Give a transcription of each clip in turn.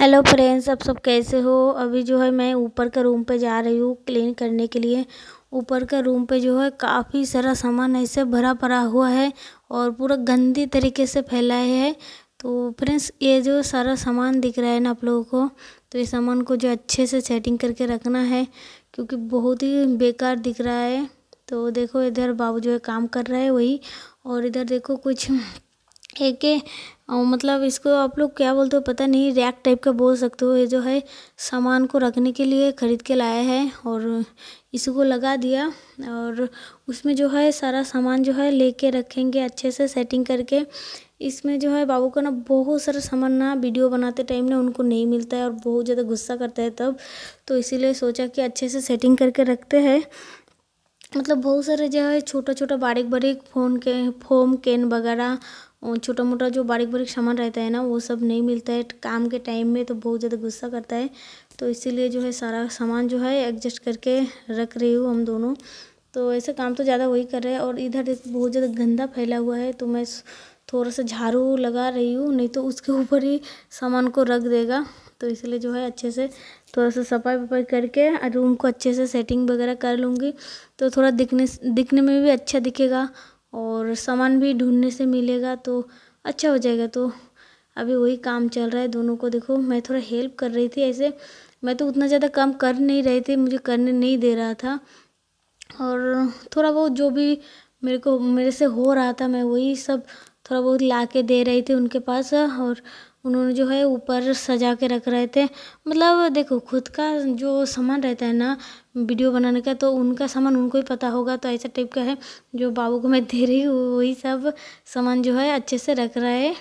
hello friends आप सब कैसे हो अभी जो है मैं ऊपर का रूम पे जा रही हूँ क्लीन करने के लिए ऊपर का रूम पे जो है काफ़ी सारा सामान ऐसे भरा भरा हुआ है और पूरा गंदी तरीके से फैला है तो फ्रेंड्स ये जो सारा सामान दिख रहा है ना आप लोगों को तो ये सामान को जो अच्छे से सेटिंग करके रखना है क्योंकि बहुत ही बेकार दिख रहा है तो देखो इधर बाबू जो है काम कर रहा है वही और इधर देखो कुछ एक मतलब इसको आप लोग क्या बोलते हो पता नहीं रैक टाइप का बोल सकते हो ये जो है सामान को रखने के लिए ख़रीद के लाया है और इसको लगा दिया और उसमें जो है सारा सामान जो है लेके रखेंगे अच्छे से सेटिंग करके इसमें जो है बाबू का ना बहुत सारा सामान ना वीडियो बनाते टाइम ना उनको नहीं मिलता है और बहुत ज़्यादा गुस्सा करता है तब तो इसीलिए सोचा कि अच्छे से सेटिंग करके रखते हैं मतलब बहुत सारे जो है छोटा छोटा बारीक बारीक फ़ोन के फोम केन वगैरह छोटा मोटा जो बारीक बारीक सामान रहता है ना वो सब नहीं मिलता है काम के टाइम में तो बहुत ज़्यादा गुस्सा करता है तो इसीलिए जो है सारा सामान जो है एडजस्ट करके रख रही हूँ हम दोनों तो ऐसे काम तो ज़्यादा वही कर रहे हैं और इधर बहुत ज़्यादा गंदा फैला हुआ है तो मैं थोड़ा सा झाड़ू लगा रही हूँ नहीं तो उसके ऊपर ही सामान को रख देगा तो इसलिए जो है अच्छे से थोड़ा सा सफाई वफाई करके रूम को अच्छे से सेटिंग वगैरह कर लूँगी तो थोड़ा दिखने दिखने में भी अच्छा दिखेगा और सामान भी ढूंढने से मिलेगा तो अच्छा हो जाएगा तो अभी वही काम चल रहा है दोनों को देखो मैं थोड़ा हेल्प कर रही थी ऐसे मैं तो उतना ज़्यादा काम कर नहीं रही थी मुझे करने नहीं दे रहा था और थोड़ा बहुत जो भी मेरे को मेरे से हो रहा था मैं वही सब थोड़ा बहुत ला के दे रही थी उनके पास और उन्होंने जो है ऊपर सजा के रख रहे थे मतलब देखो खुद का जो सामान रहता है ना वीडियो बनाने का तो उनका सामान उनको ही पता होगा तो ऐसा टाइप का है जो बाबू को मैं दे रही हूँ वही सब सामान जो है अच्छे से रख रहा है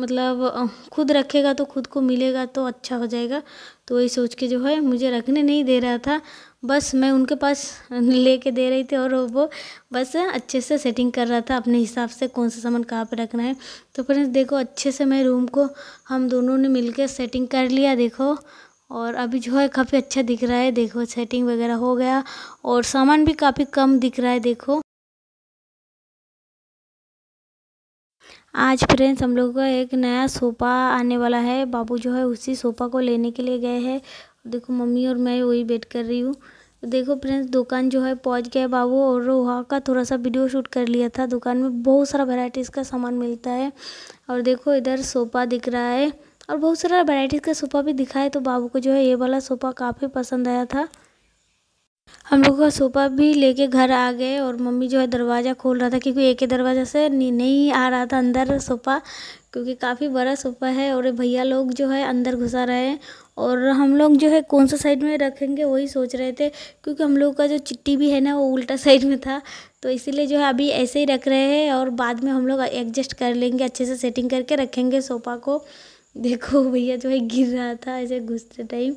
मतलब खुद रखेगा तो खुद को मिलेगा तो अच्छा हो जाएगा तो वही सोच के जो है मुझे रखने नहीं दे रहा था बस मैं उनके पास लेके दे रही थी और वो बस अच्छे से सेटिंग कर रहा था अपने हिसाब से कौन सा सामान कहाँ पे रखना है तो फ्रेंड्स देखो अच्छे से मैं रूम को हम दोनों ने मिलकर सेटिंग कर लिया देखो और अभी जो है काफ़ी अच्छा दिख रहा है देखो सेटिंग वगैरह हो गया और सामान भी काफ़ी कम दिख रहा है देखो आज फ्रेंड्स हम लोग का एक नया सोफ़ा आने वाला है बाबू जो है उसी सोफ़ा को लेने के लिए गए हैं देखो मम्मी और मैं वही वेट कर रही हूँ देखो फ्रेंड्स दुकान जो है पहुँच गया बाबू और वहाँ का थोड़ा सा वीडियो शूट कर लिया था दुकान में बहुत सारा वेराइटीज़ का सामान मिलता है और देखो इधर सोफ़ा दिख रहा है और बहुत सारा वेराइटीज़ का सोफ़ा भी दिखा है तो बाबू को जो है ये वाला सोफ़ा काफ़ी पसंद आया था हम लोग का सोफा भी लेके घर आ गए और मम्मी जो है दरवाज़ा खोल रहा था क्योंकि एक ही दरवाज़ा से नहीं आ रहा था अंदर सोफ़ा क्योंकि काफ़ी बड़ा सोफ़ा है और भैया लोग जो है अंदर घुसा रहे हैं और हम लोग जो है कौन सा साइड में रखेंगे वही सोच रहे थे क्योंकि हम लोग का जो चिट्टी भी है ना वो उल्टा साइड में था तो इसीलिए जो है अभी ऐसे ही रख रहे हैं और बाद में हम लोग एडजस्ट कर लेंगे अच्छे से सेटिंग करके रखेंगे सोफ़ा को देखो भैया जो है गिर रहा था ऐसे घुसते टाइम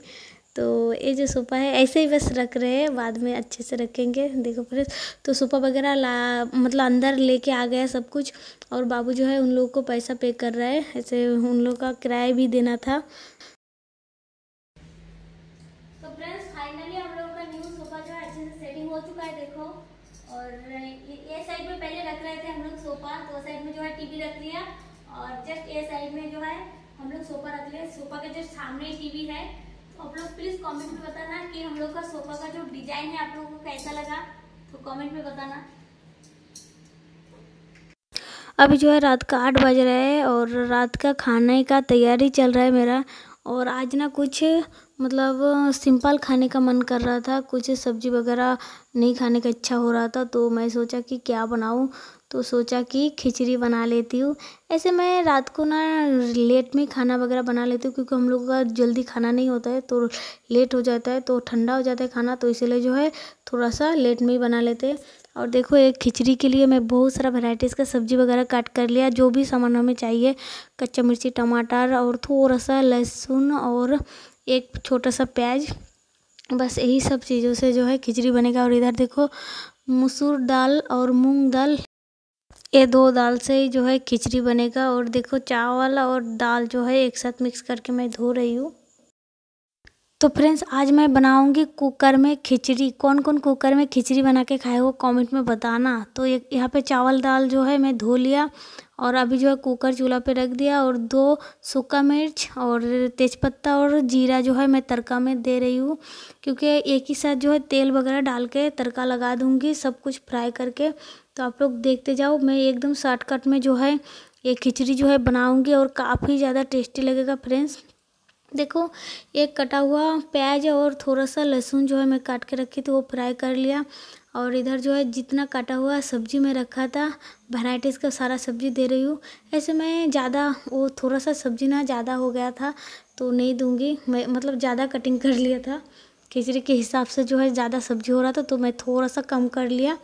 तो ये जो सोफ़ा है ऐसे ही बस रख रहे हैं बाद में अच्छे से रखेंगे देखो फिर तो सोफ़ा वगैरह ला मतलब अंदर लेके आ गया सब कुछ और बाबू जो है उन लोगों को पैसा पे कर रहा है ऐसे उन लोगों का किराया भी देना था तो हम लोग से चुका है देखो और साइड तो में जो है टीवी रख जस्ट ए साइड में जो है हम लोग सोफ़ा रख लिया सोफ़ा के जस्ट सामने टीवी है आप लोग प्लीज कमेंट में बताना कि हम लोग का सोफा का जो डिजाइन है आप लोगों को कैसा लगा तो कमेंट में बताना अभी जो है रात का आठ बज रहा है और रात का खाने का तैयारी चल रहा है मेरा और आज ना कुछ मतलब सिंपल खाने का मन कर रहा था कुछ सब्ज़ी वगैरह नहीं खाने का अच्छा हो रहा था तो मैं सोचा कि क्या बनाऊं तो सोचा कि खिचड़ी बना लेती हूँ ऐसे मैं रात को ना लेट में खाना वगैरह बना लेती हूँ क्योंकि हम लोगों का जल्दी खाना नहीं होता है तो लेट हो जाता है तो ठंडा हो जाता है खाना तो इसीलिए जो है थोड़ा सा लेट में ही बना लेते हैं और देखो एक खिचड़ी के लिए मैं बहुत सारा वेराइटीज़ का सब्ज़ी वगैरह काट कर लिया जो भी सामान हमें चाहिए कच्चा मिर्ची टमाटर और थोड़ा सा लहसुन और एक छोटा सा प्याज बस यही सब चीज़ों से जो है खिचड़ी बनेगा और इधर देखो मसूर दाल और मूंग दाल ये दो दाल से ही जो है खिचड़ी बनेगा और देखो चावल और दाल जो है एक साथ मिक्स करके मैं धो रही हूँ तो फ्रेंड्स आज मैं बनाऊंगी कुकर में खिचड़ी कौन कौन कुकर में खिचड़ी बना के खाए हो कमेंट में बताना तो यहाँ पे चावल दाल जो है मैं धो लिया और अभी जो है कुकर चूल्हा पे रख दिया और दो सूखा मिर्च और तेज़पत्ता और जीरा जो है मैं तड़का में दे रही हूँ क्योंकि एक ही साथ जो है तेल वगैरह डाल के तड़का लगा दूँगी सब कुछ फ्राई करके तो आप लोग देखते जाओ मैं एकदम शॉर्टकट में जो है ये खिचड़ी जो है बनाऊँगी और काफ़ी ज़्यादा टेस्टी लगेगा फ्रेंड्स देखो एक कटा हुआ प्याज और थोड़ा सा लहसुन जो है मैं काट के रखी थी वो फ्राई कर लिया और इधर जो है जितना काटा हुआ सब्जी में रखा था वैराइटीज़ का सारा सब्जी दे रही हूँ ऐसे मैं ज़्यादा वो थोड़ा सा सब्जी ना ज़्यादा हो गया था तो नहीं दूंगी मैं मतलब ज़्यादा कटिंग कर लिया था खिचड़ी के हिसाब से जो है ज़्यादा सब्जी हो रहा था तो मैं थोड़ा सा कम कर लिया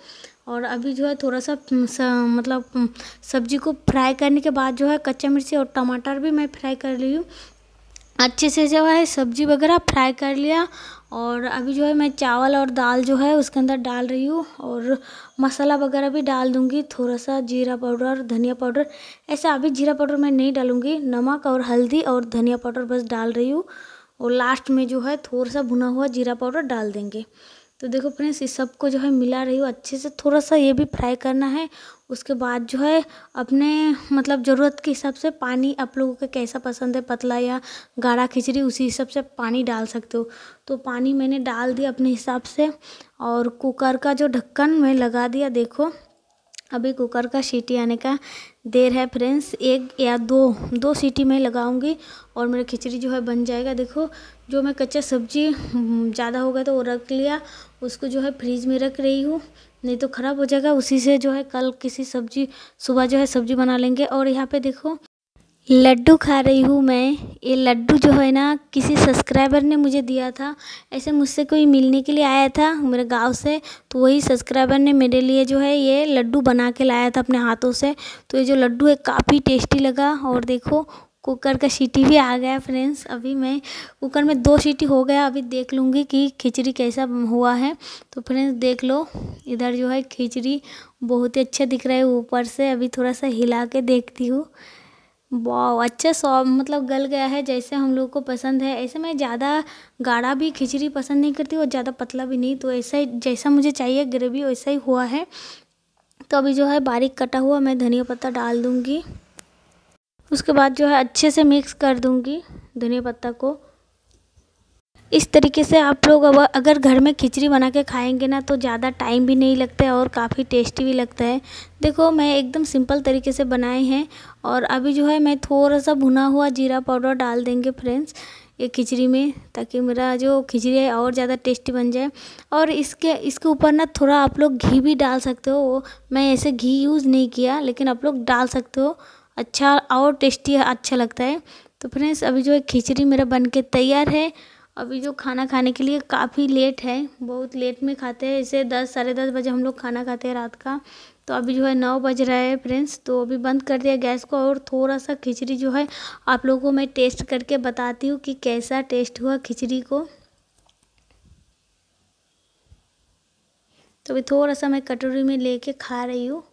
और अभी जो है थोड़ा सा, हम्म, सा मतलब हम्म, सब्जी को फ्राई करने के बाद जो है कच्चा मिर्ची और टमाटर भी मैं फ्राई कर ली हूँ अच्छे से जो है सब्ज़ी वगैरह फ्राई कर लिया और अभी जो है मैं चावल और दाल जो है उसके अंदर डाल रही हूँ और मसाला वगैरह भी डाल दूँगी थोड़ा सा जीरा पाउडर धनिया पाउडर ऐसा अभी जीरा पाउडर मैं नहीं डालूँगी नमक और हल्दी और धनिया पाउडर बस डाल रही हूँ और लास्ट में जो है थोड़ा सा भुना हुआ जीरा पाउडर डाल देंगे तो देखो फ्रेंड्स इस सब को जो है मिला रही हूँ अच्छे से थोड़ा सा ये भी फ्राई करना है उसके बाद जो है अपने मतलब ज़रूरत के हिसाब से पानी आप लोगों का कैसा पसंद है पतला या गाढ़ा खिचड़ी उसी हिसाब से पानी डाल सकते हो तो पानी मैंने डाल दिया अपने हिसाब से और कुकर का जो ढक्कन मैं लगा दिया देखो अभी कुकर का सीटी आने का देर है फ्रेंड्स एक या दो दो सीटी मैं लगाऊंगी और मेरा खिचड़ी जो है बन जाएगा देखो जो मैं कच्चा सब्जी हम्म, ज़्यादा हो गया तो वो रख लिया उसको जो है फ्रीज में रख रही हूँ नहीं तो ख़राब हो जाएगा उसी से जो है कल किसी सब्जी सुबह जो है सब्जी बना लेंगे और यहाँ पे देखो लड्डू खा रही हूँ मैं ये लड्डू जो है ना किसी सब्सक्राइबर ने मुझे दिया था ऐसे मुझसे कोई मिलने के लिए आया था मेरे गांव से तो वही सब्सक्राइबर ने मेरे लिए जो है ये लड्डू बना के लाया था अपने हाथों से तो ये जो लड्डू है काफ़ी टेस्टी लगा और देखो कुकर का सीटी भी आ गया फ्रेंड्स अभी मैं कुकर में दो सीटी हो गया अभी देख लूँगी कि खिचड़ी कैसा हुआ है तो फ्रेंड्स देख लो इधर जो है खिचड़ी बहुत ही अच्छा दिख रहा है ऊपर से अभी थोड़ा सा हिला के देखती हूँ वाह अच्छा सॉफ्ट मतलब गल गया है जैसे हम लोग को पसंद है ऐसे मैं ज़्यादा गाढ़ा भी खिचड़ी पसंद नहीं करती और ज़्यादा पतला भी नहीं तो ऐसा ही जैसा मुझे चाहिए ग्रेवी वैसा ही हुआ है तो अभी जो है बारीक कटा हुआ मैं धनिया पत्ता डाल दूँगी उसके बाद जो है अच्छे से मिक्स कर दूँगी धनिया पत्ता को इस तरीके से आप लोग अब अगर घर में खिचड़ी बना के खाएंगे ना तो ज़्यादा टाइम भी नहीं लगता है और काफ़ी टेस्टी भी लगता है देखो मैं एकदम सिंपल तरीके से बनाए हैं और अभी जो है मैं थोड़ा सा भुना हुआ जीरा पाउडर डाल देंगे फ्रेंड्स ये खिचड़ी में ताकि मेरा जो खिचड़ी है और ज़्यादा टेस्टी बन जाए और इसके इसके ऊपर ना थोड़ा आप लोग घी भी डाल सकते हो मैं ऐसे घी यूज़ नहीं किया लेकिन आप लोग डाल सकते हो अच्छा और टेस्टी अच्छा लगता है तो फ्रेंड्स अभी जो है खिचड़ी मेरा बन के तैयार है अभी जो खाना खाने के लिए काफ़ी लेट है बहुत लेट में खाते हैं इसे दस साढ़े दस बजे हम लोग खाना खाते हैं रात का तो अभी जो है नौ बज रहा है फ्रेंड्स तो अभी बंद कर दिया गैस को और थोड़ा सा खिचड़ी जो है आप लोगों को मैं टेस्ट करके बताती हूँ कि कैसा टेस्ट हुआ खिचड़ी को तो अभी थोड़ा सा मैं कटोरी में ले खा रही हूँ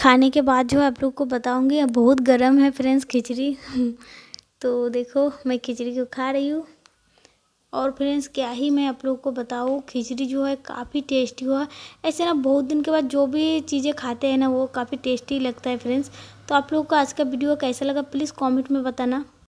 खाने के बाद जो आप लोग को बताऊँगी बहुत गर्म है फ्रेंड्स खिचड़ी तो देखो मैं खिचड़ी को खा रही हूँ और फ्रेंड्स क्या ही मैं आप लोग को बताऊँ खिचड़ी जो है काफ़ी टेस्टी हुआ ऐसे ना बहुत दिन के बाद जो भी चीज़ें खाते हैं ना वो काफ़ी टेस्टी लगता है फ्रेंड्स तो आप लोग को आज का वीडियो कैसा लगा प्लीज़ कॉमेंट में बताना